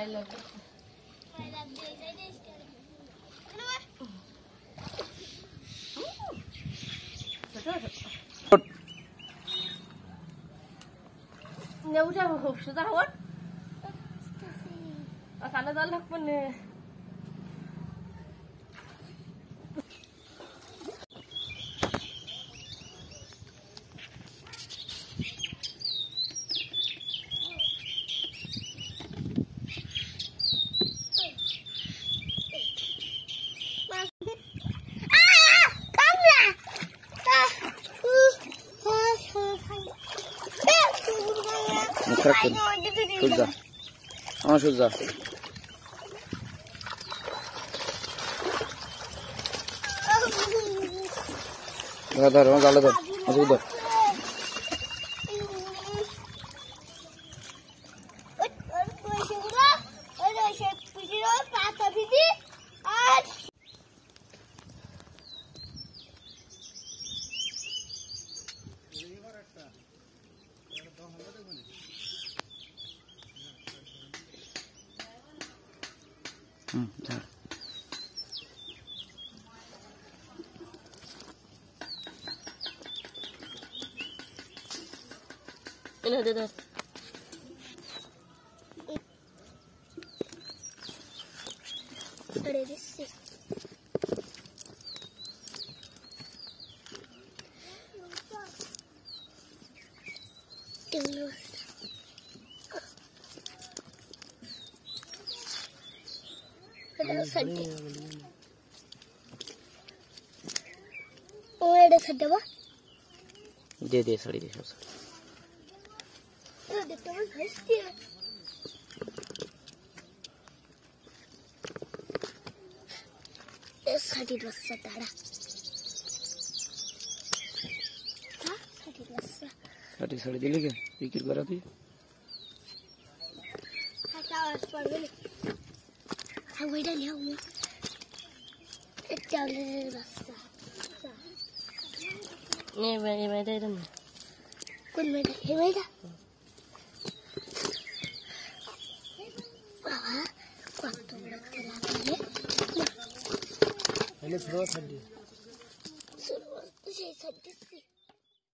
নেউটা খুব সুন্দর হওয়ার আর কানে জল থাকবেন Mutrakun. Şurada. Ama şurada. Burada, orada alırım. Azıcık dur. うんじゃあいたれです ಸಡ್ಡೆ ओ एडे सड्डे वा दे दे साड़ी दे साड़ी ये देखो मैं हंसती है हाँ, ये साड़ी ड्रेस से ताड़ा क्या साड़ी ड्रेस से साड़ी साड़ी दिले के विकेट करा दी अच्छा आज पढ़ गई 하고이다니 하고 액자를 봤어 네 왜이 왜다 이러면 꾼 왜다 이 왜다 봐봐 꽉도 올라가네 얘네 들어와 산디 들어와 산디